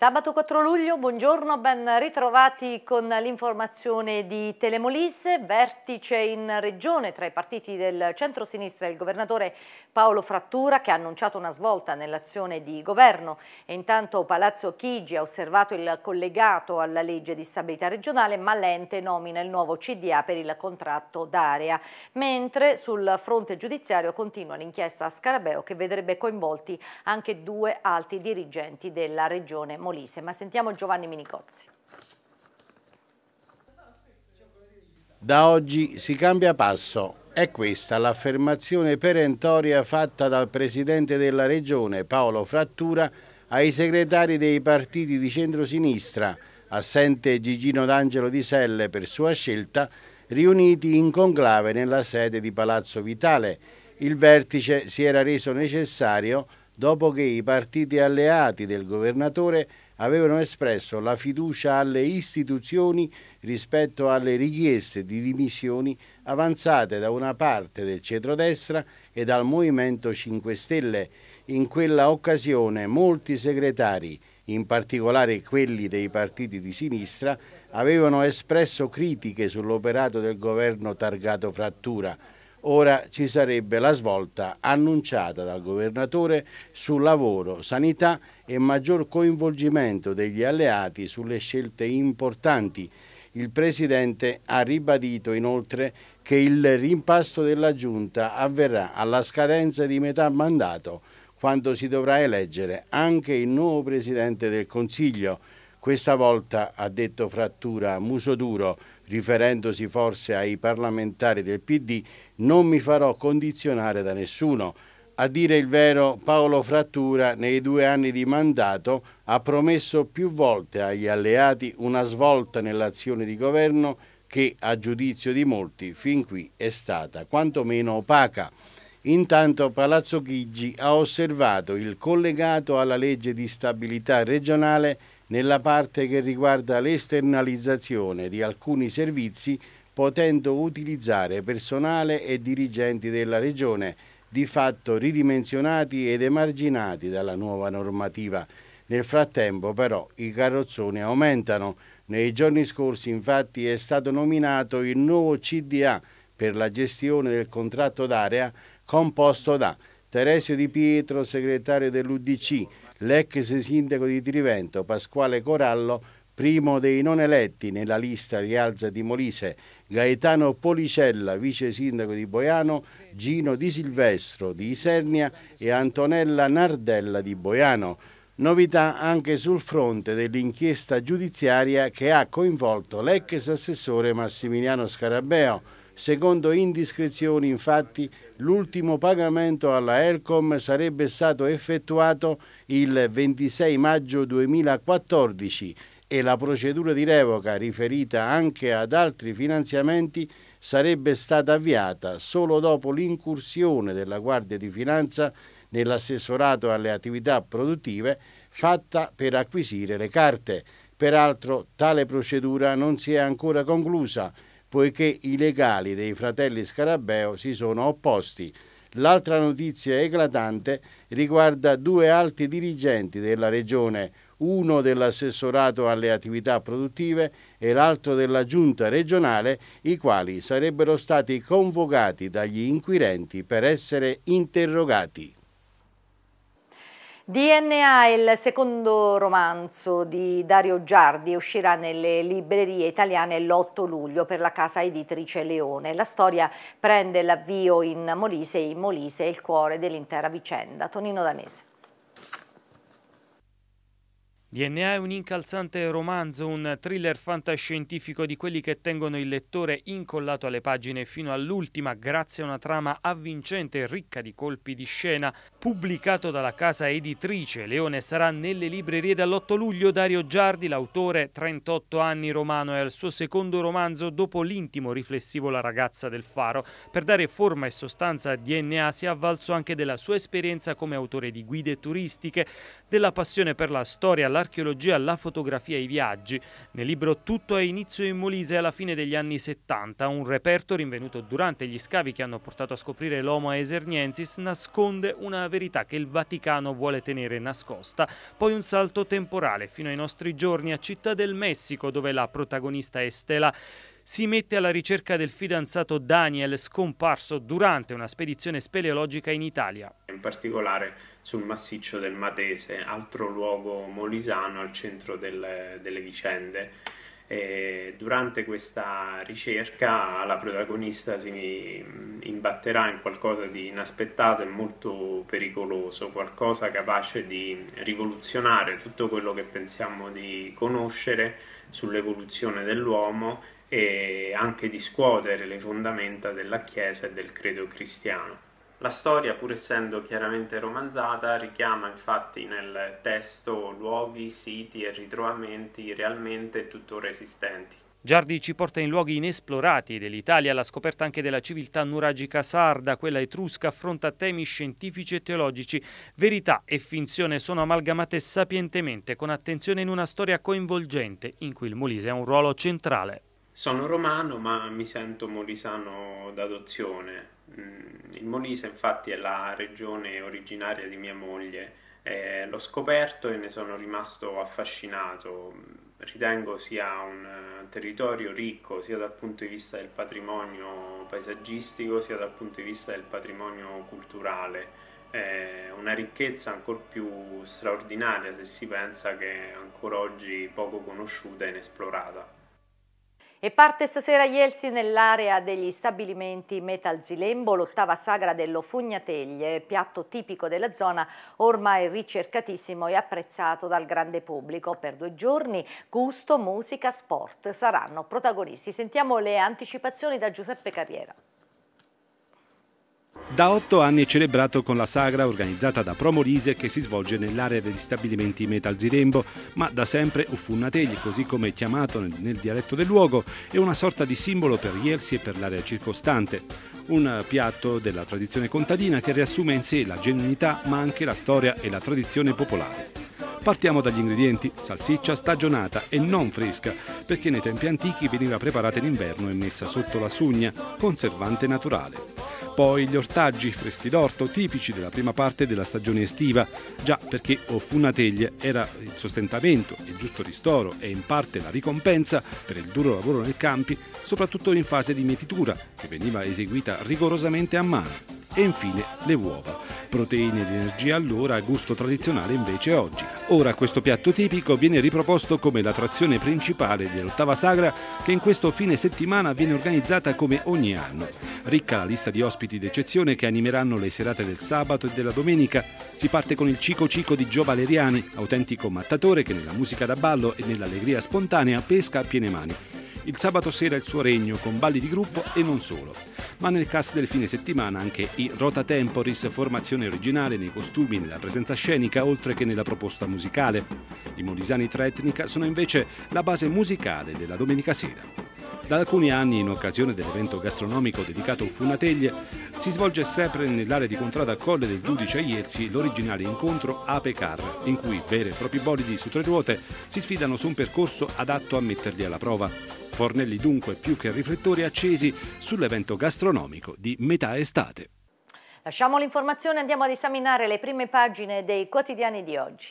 Sabato 4 luglio, buongiorno, ben ritrovati con l'informazione di Telemolise, vertice in regione tra i partiti del centro-sinistra e il governatore Paolo Frattura che ha annunciato una svolta nell'azione di governo e intanto Palazzo Chigi ha osservato il collegato alla legge di stabilità regionale ma l'ente nomina il nuovo CDA per il contratto d'area, mentre sul fronte giudiziario continua l'inchiesta a Scarabeo che vedrebbe coinvolti anche due alti dirigenti della regione Molise, ma sentiamo Giovanni Minicozzi. Da oggi si cambia passo. È questa l'affermazione perentoria fatta dal Presidente della Regione, Paolo Frattura, ai segretari dei partiti di centrosinistra, assente Gigino D'Angelo di Selle per sua scelta, riuniti in conclave nella sede di Palazzo Vitale. Il vertice si era reso necessario dopo che i partiti alleati del governatore avevano espresso la fiducia alle istituzioni rispetto alle richieste di dimissioni avanzate da una parte del centrodestra e dal Movimento 5 Stelle. In quella occasione molti segretari, in particolare quelli dei partiti di sinistra, avevano espresso critiche sull'operato del governo targato frattura ora ci sarebbe la svolta annunciata dal governatore su lavoro, sanità e maggior coinvolgimento degli alleati sulle scelte importanti. Il Presidente ha ribadito inoltre che il rimpasto della Giunta avverrà alla scadenza di metà mandato, quando si dovrà eleggere anche il nuovo Presidente del Consiglio. Questa volta, ha detto Frattura muso duro riferendosi forse ai parlamentari del PD, non mi farò condizionare da nessuno. A dire il vero, Paolo Frattura nei due anni di mandato ha promesso più volte agli alleati una svolta nell'azione di governo che, a giudizio di molti, fin qui è stata quantomeno opaca. Intanto Palazzo Chigi ha osservato il collegato alla legge di stabilità regionale nella parte che riguarda l'esternalizzazione di alcuni servizi potendo utilizzare personale e dirigenti della Regione, di fatto ridimensionati ed emarginati dalla nuova normativa. Nel frattempo però i carrozzoni aumentano. Nei giorni scorsi infatti è stato nominato il nuovo CDA per la gestione del contratto d'area composto da Teresio Di Pietro, segretario dell'Udc, l'ex sindaco di Trivento Pasquale Corallo, primo dei non eletti nella lista rialza di Molise, Gaetano Policella, vice sindaco di Boiano, Gino Di Silvestro di Isernia e Antonella Nardella di Boiano. Novità anche sul fronte dell'inchiesta giudiziaria che ha coinvolto l'ex assessore Massimiliano Scarabeo Secondo indiscrezioni, infatti, l'ultimo pagamento alla Elcom sarebbe stato effettuato il 26 maggio 2014 e la procedura di revoca riferita anche ad altri finanziamenti sarebbe stata avviata solo dopo l'incursione della Guardia di Finanza nell'assessorato alle attività produttive fatta per acquisire le carte. Peraltro tale procedura non si è ancora conclusa poiché i legali dei fratelli Scarabeo si sono opposti. L'altra notizia eclatante riguarda due alti dirigenti della regione, uno dell'assessorato alle attività produttive e l'altro della giunta regionale, i quali sarebbero stati convocati dagli inquirenti per essere interrogati. DNA il secondo romanzo di Dario Giardi, uscirà nelle librerie italiane l'8 luglio per la casa editrice Leone. La storia prende l'avvio in Molise e in Molise è il cuore dell'intera vicenda. Tonino Danese. DNA è un incalzante romanzo, un thriller fantascientifico di quelli che tengono il lettore incollato alle pagine fino all'ultima grazie a una trama avvincente e ricca di colpi di scena. Pubblicato dalla casa editrice Leone sarà nelle librerie dall'8 luglio. Dario Giardi, l'autore, 38 anni romano, è al suo secondo romanzo dopo l'intimo riflessivo La ragazza del faro. Per dare forma e sostanza a DNA si è avvalso anche della sua esperienza come autore di guide turistiche, della passione per la storia, la dall'archeologia alla fotografia i viaggi. Nel libro Tutto è inizio in Molise alla fine degli anni 70, un reperto rinvenuto durante gli scavi che hanno portato a scoprire l'Homo Eserniensis nasconde una verità che il Vaticano vuole tenere nascosta. Poi un salto temporale fino ai nostri giorni a Città del Messico dove la protagonista è Stella si mette alla ricerca del fidanzato Daniel scomparso durante una spedizione speleologica in Italia. In particolare sul massiccio del Matese, altro luogo molisano al centro del, delle vicende. E durante questa ricerca la protagonista si imbatterà in qualcosa di inaspettato e molto pericoloso, qualcosa capace di rivoluzionare tutto quello che pensiamo di conoscere sull'evoluzione dell'uomo e anche di scuotere le fondamenta della Chiesa e del credo cristiano. La storia, pur essendo chiaramente romanzata, richiama infatti nel testo luoghi, siti e ritrovamenti realmente tuttora esistenti. Giardi ci porta in luoghi inesplorati dell'Italia, la scoperta anche della civiltà nuragica sarda, quella etrusca affronta temi scientifici e teologici. Verità e finzione sono amalgamate sapientemente, con attenzione in una storia coinvolgente, in cui il Molise ha un ruolo centrale. Sono romano, ma mi sento molisano d'adozione Mm, il Molise infatti è la regione originaria di mia moglie, eh, l'ho scoperto e ne sono rimasto affascinato. Ritengo sia un eh, territorio ricco sia dal punto di vista del patrimonio paesaggistico sia dal punto di vista del patrimonio culturale. Eh, una ricchezza ancora più straordinaria se si pensa che è ancora oggi poco conosciuta e inesplorata. E parte stasera Ielzi nell'area degli stabilimenti Metal Zilembo, l'ottava sagra dello Fugnateglie, piatto tipico della zona, ormai ricercatissimo e apprezzato dal grande pubblico. Per due giorni gusto, musica, sport saranno protagonisti. Sentiamo le anticipazioni da Giuseppe Carriera. Da otto anni è celebrato con la sagra organizzata da Promorise che si svolge nell'area degli stabilimenti Metal Zirembo, ma da sempre Uffunnategli, così come è chiamato nel, nel dialetto del luogo, è una sorta di simbolo per Ielsi e per l'area circostante. Un piatto della tradizione contadina che riassume in sé la genuinità ma anche la storia e la tradizione popolare. Partiamo dagli ingredienti, salsiccia stagionata e non fresca, perché nei tempi antichi veniva preparata in inverno e messa sotto la sugna, conservante naturale. Poi gli ortaggi freschi d'orto, tipici della prima parte della stagione estiva, già perché Ofunateglie era il sostentamento, il giusto ristoro e in parte la ricompensa per il duro lavoro nei campi, soprattutto in fase di mietitura, che veniva eseguita rigorosamente a mano e infine le uova. Proteine ed energia allora, gusto tradizionale invece oggi. Ora questo piatto tipico viene riproposto come l'attrazione principale dell'ottava sagra che in questo fine settimana viene organizzata come ogni anno. Ricca la lista di ospiti d'eccezione che animeranno le serate del sabato e della domenica. Si parte con il Cico Cico di Gio Valeriani, autentico mattatore che nella musica da ballo e nell'allegria spontanea pesca a piene mani. Il sabato sera il suo regno con balli di gruppo e non solo. Ma nel cast del fine settimana anche i Rota Temporis, formazione originale nei costumi, nella presenza scenica, oltre che nella proposta musicale. I Molisani Etnica sono invece la base musicale della domenica sera. Da alcuni anni, in occasione dell'evento gastronomico dedicato a Funateglie, si svolge sempre nell'area di contrada Colle del Giudice a l'originale incontro Ape Car, in cui vere e propri bolidi su tre ruote si sfidano su un percorso adatto a metterli alla prova. Fornelli dunque più che riflettori accesi sull'evento gastronomico di metà estate. Lasciamo l'informazione e andiamo ad esaminare le prime pagine dei quotidiani di oggi.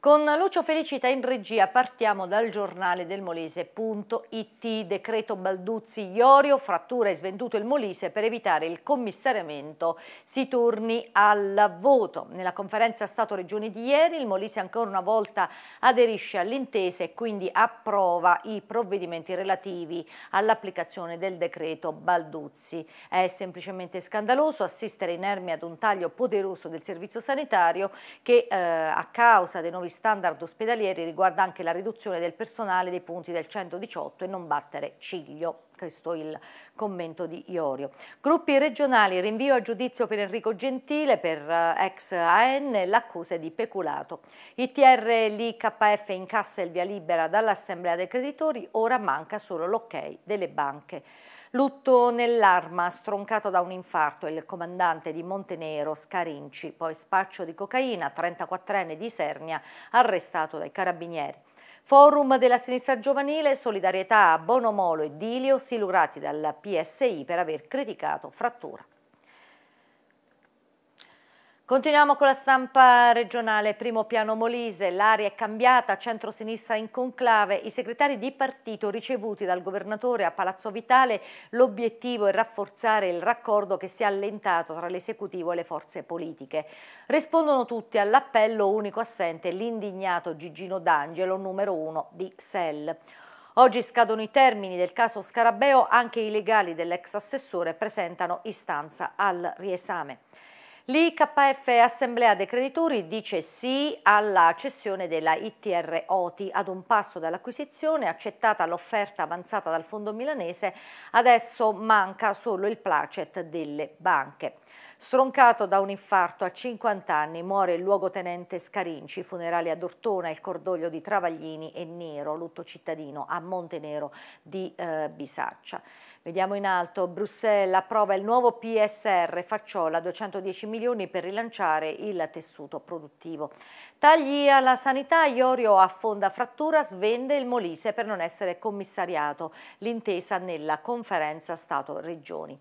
Con Lucio Felicita in regia partiamo dal giornale del Molise.it, decreto Balduzzi Iorio, frattura e svenduto il Molise per evitare il commissariamento, si torni al voto. Nella conferenza Stato-Regioni di ieri il Molise ancora una volta aderisce all'intesa e quindi approva i provvedimenti relativi all'applicazione del decreto Balduzzi. È semplicemente scandaloso assistere inermi ad un taglio poderoso del servizio sanitario che eh, a causa dei nuovi standard ospedalieri riguarda anche la riduzione del personale dei punti del 118 e non battere ciglio. Questo il commento di Iorio. Gruppi regionali, rinvio a giudizio per Enrico Gentile, per eh, ex AN, l'accusa di peculato. ITR l'IKF incassa il via libera dall'Assemblea dei creditori, ora manca solo l'ok delle banche. Lutto nell'arma, stroncato da un infarto, il comandante di Montenero, Scarinci, poi spaccio di cocaina, 34enne di Sernia, arrestato dai carabinieri. Forum della sinistra giovanile, solidarietà a Bonomolo e Dilio, silurati dal PSI per aver criticato frattura. Continuiamo con la stampa regionale, primo piano Molise, l'aria è cambiata, centro-sinistra in conclave, i segretari di partito ricevuti dal governatore a Palazzo Vitale, l'obiettivo è rafforzare il raccordo che si è allentato tra l'esecutivo e le forze politiche. Rispondono tutti all'appello unico assente l'indignato Gigino D'Angelo, numero uno di SEL. Oggi scadono i termini del caso Scarabeo, anche i legali dell'ex assessore presentano istanza al riesame. L'IKF Assemblea dei Creditori dice sì alla cessione della ITR OTI. Ad un passo dall'acquisizione, accettata l'offerta avanzata dal fondo milanese, adesso manca solo il placet delle banche. Stroncato da un infarto a 50 anni muore il luogotenente Scarinci, funerali ad Ortona, il cordoglio di Travaglini e Nero, lutto cittadino a Montenero di eh, Bisaccia. Vediamo in alto, Bruxelles approva il nuovo PSR Facciola, 210 milioni per rilanciare il tessuto produttivo. Tagli alla sanità, Iorio affonda frattura, svende il Molise per non essere commissariato, l'intesa nella conferenza Stato-Regioni.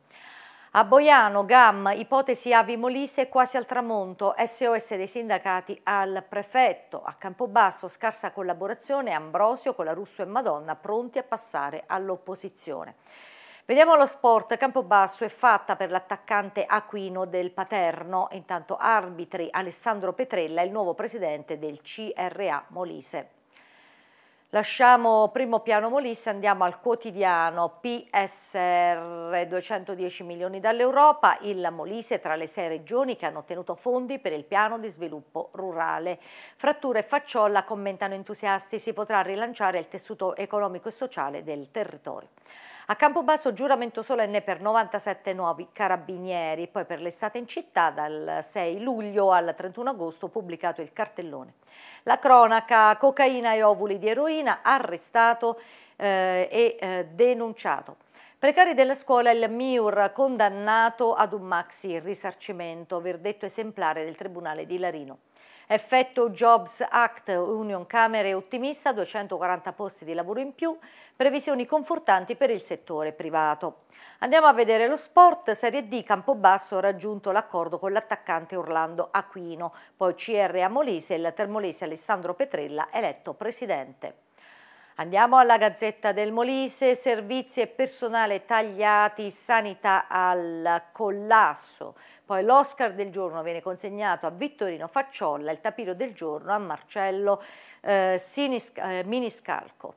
A Boiano, GAM, ipotesi Avi Molise quasi al tramonto, SOS dei sindacati al prefetto. A Campobasso scarsa collaborazione, Ambrosio con la Russo e Madonna pronti a passare all'opposizione. Vediamo lo sport, Campobasso è fatta per l'attaccante Aquino del Paterno, intanto arbitri Alessandro Petrella, il nuovo presidente del CRA Molise. Lasciamo primo piano Molise, andiamo al quotidiano PSR 210 milioni dall'Europa, il Molise tra le sei regioni che hanno ottenuto fondi per il piano di sviluppo rurale. Frattura e facciolla commentano entusiasti, si potrà rilanciare il tessuto economico e sociale del territorio. A Campobasso giuramento solenne per 97 nuovi carabinieri, poi per l'estate in città dal 6 luglio al 31 agosto pubblicato il cartellone. La cronaca cocaina e ovuli di eroina arrestato eh, e eh, denunciato. Precari della scuola il MIUR condannato ad un maxi risarcimento, verdetto esemplare del Tribunale di Larino. Effetto Jobs Act, Union Camere ottimista, 240 posti di lavoro in più, previsioni confortanti per il settore privato. Andiamo a vedere lo sport, Serie D Campobasso ha raggiunto l'accordo con l'attaccante Orlando Aquino, poi CR a Molise e il termolese Alessandro Petrella eletto presidente. Andiamo alla Gazzetta del Molise, servizi e personale tagliati, sanità al collasso. Poi l'Oscar del giorno viene consegnato a Vittorino Facciolla, il tapiro del giorno a Marcello eh, Sinis, eh, Miniscalco.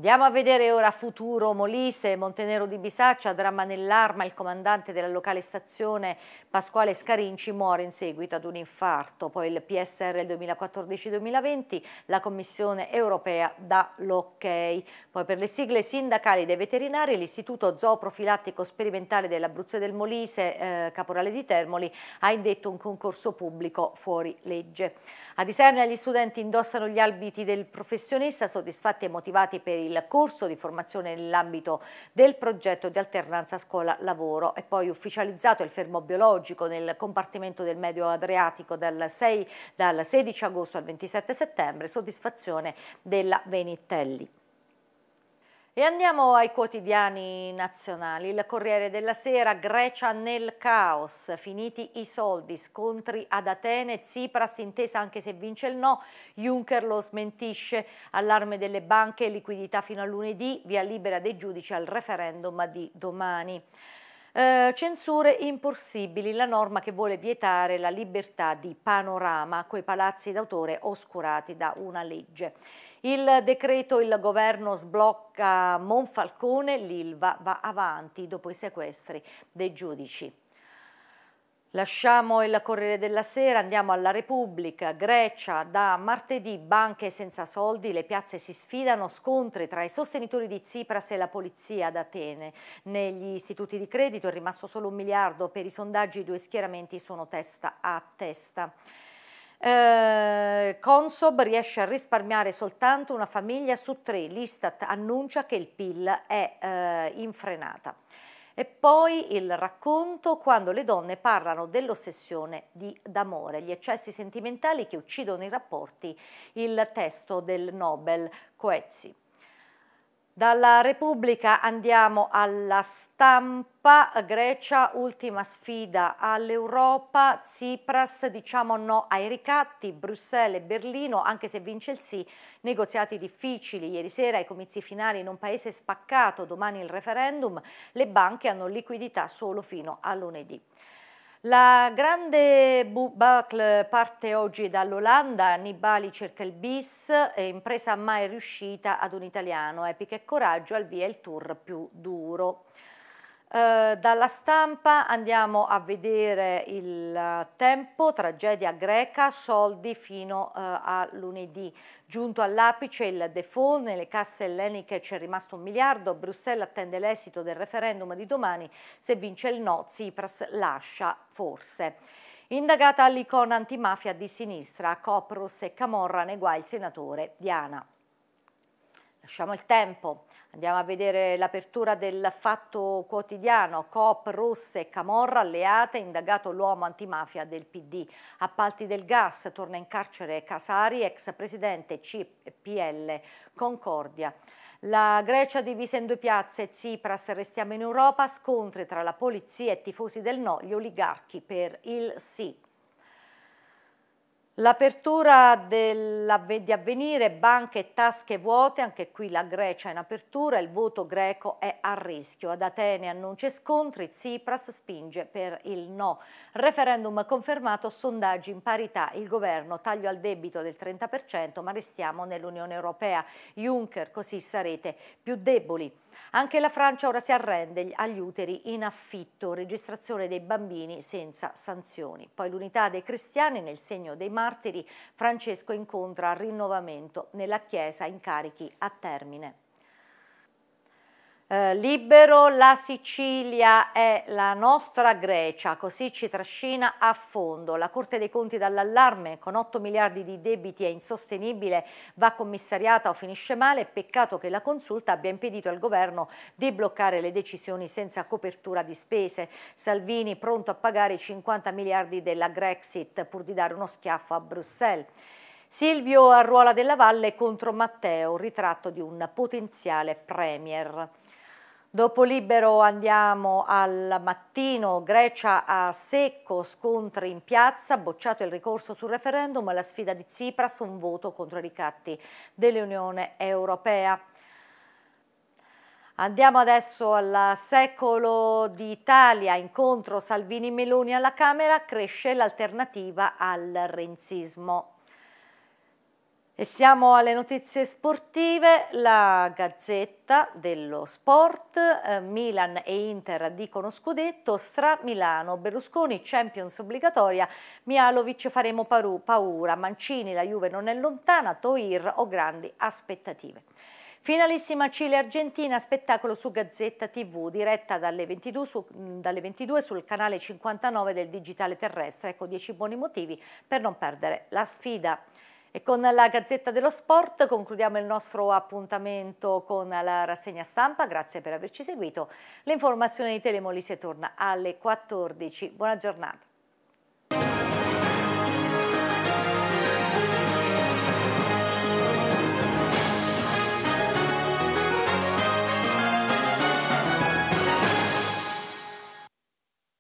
Andiamo a vedere ora Futuro, Molise, Montenero di Bisaccia, dramma nell'arma, il comandante della locale stazione Pasquale Scarinci muore in seguito ad un infarto, poi il PSR 2014-2020, la Commissione europea dà l'ok. Poi per le sigle sindacali dei veterinari l'Istituto Zooprofilattico Sperimentale dell'Abruzzo del Molise, eh, Caporale di Termoli, ha indetto un concorso pubblico fuori legge. A Disernia gli studenti indossano gli albiti del professionista, soddisfatti e motivati per il il corso di formazione nell'ambito del progetto di alternanza scuola-lavoro. È poi ufficializzato il fermo biologico nel compartimento del Medio Adriatico dal, 6, dal 16 agosto al 27 settembre, soddisfazione della Venitelli. E andiamo ai quotidiani nazionali. Il Corriere della Sera, Grecia nel caos, finiti i soldi, scontri ad Atene, Tsipras intesa anche se vince il no, Juncker lo smentisce, allarme delle banche, liquidità fino a lunedì, via libera dei giudici al referendum di domani. Eh, censure impossibili, la norma che vuole vietare la libertà di panorama coi palazzi d'autore oscurati da una legge. Il decreto il governo sblocca Monfalcone, l'Ilva va avanti dopo i sequestri dei giudici. Lasciamo il Corriere della Sera, andiamo alla Repubblica, Grecia, da martedì banche senza soldi, le piazze si sfidano, scontri tra i sostenitori di Tsipras e la polizia ad Atene. Negli istituti di credito è rimasto solo un miliardo, per i sondaggi i due schieramenti sono testa a testa. Eh, Consob riesce a risparmiare soltanto una famiglia su tre, l'Istat annuncia che il PIL è eh, in e poi il racconto quando le donne parlano dell'ossessione di, d'amore, gli eccessi sentimentali che uccidono i rapporti, il testo del Nobel Coetzee. Dalla Repubblica andiamo alla stampa, Grecia ultima sfida all'Europa, Tsipras diciamo no ai ricatti, Bruxelles e Berlino anche se vince il sì, negoziati difficili, ieri sera i comizi finali in un paese spaccato, domani il referendum, le banche hanno liquidità solo fino a lunedì. La grande bubacle parte oggi dall'Olanda, Nibali cerca il bis, impresa mai riuscita ad un italiano, epica e coraggio al via il tour più duro. Eh, dalla stampa andiamo a vedere il eh, tempo, tragedia greca, soldi fino eh, a lunedì. Giunto all'apice il default, nelle casse elleniche c'è rimasto un miliardo, Bruxelles attende l'esito del referendum di domani, se vince il no Tsipras lascia forse. Indagata l'icona antimafia di sinistra, Copros e Camorra ne guai il senatore Diana. Lasciamo il tempo, andiamo a vedere l'apertura del fatto quotidiano, Coop, Rosse, e Camorra, alleate, indagato l'uomo antimafia del PD. Appalti del gas, torna in carcere Casari, ex presidente CPL Concordia. La Grecia divisa in due piazze, Tsipras restiamo in Europa, scontri tra la polizia e tifosi del no, gli oligarchi per il sì. L'apertura di avvenire, banche e tasche vuote, anche qui la Grecia in apertura, il voto greco è a rischio. Ad Atene annuncia scontri, Tsipras spinge per il no. Referendum confermato, sondaggi in parità, il governo taglio al debito del 30% ma restiamo nell'Unione Europea. Juncker, così sarete più deboli. Anche la Francia ora si arrende agli uteri in affitto, registrazione dei bambini senza sanzioni. Poi l'unità dei cristiani nel segno dei martiri, Francesco incontra rinnovamento nella Chiesa incarichi a termine. Eh, libero, la Sicilia è la nostra Grecia, così ci trascina a fondo. La Corte dei Conti dall'allarme, con 8 miliardi di debiti è insostenibile, va commissariata o finisce male. Peccato che la consulta abbia impedito al governo di bloccare le decisioni senza copertura di spese. Salvini pronto a pagare i 50 miliardi della Grexit pur di dare uno schiaffo a Bruxelles. Silvio Arruola della Valle contro Matteo, ritratto di un potenziale premier. Dopo Libero andiamo al mattino, Grecia a secco, scontri in piazza, bocciato il ricorso sul referendum, e la sfida di Tsipras, un voto contro i ricatti dell'Unione Europea. Andiamo adesso al secolo d'Italia, incontro Salvini-Meloni alla Camera, cresce l'alternativa al renzismo. E siamo alle notizie sportive, la Gazzetta dello Sport, eh, Milan e Inter dicono scudetto, Stra Milano, Berlusconi, Champions obbligatoria, Mialovic faremo paura, Mancini, la Juve non è lontana, Toir ho grandi aspettative. Finalissima Cile-Argentina, spettacolo su Gazzetta TV, diretta dalle 22, su, dalle 22 sul canale 59 del Digitale Terrestre. Ecco 10 buoni motivi per non perdere la sfida. E con la Gazzetta dello Sport concludiamo il nostro appuntamento con la rassegna stampa. Grazie per averci seguito. L'informazione di Telemolise torna alle 14. Buona giornata.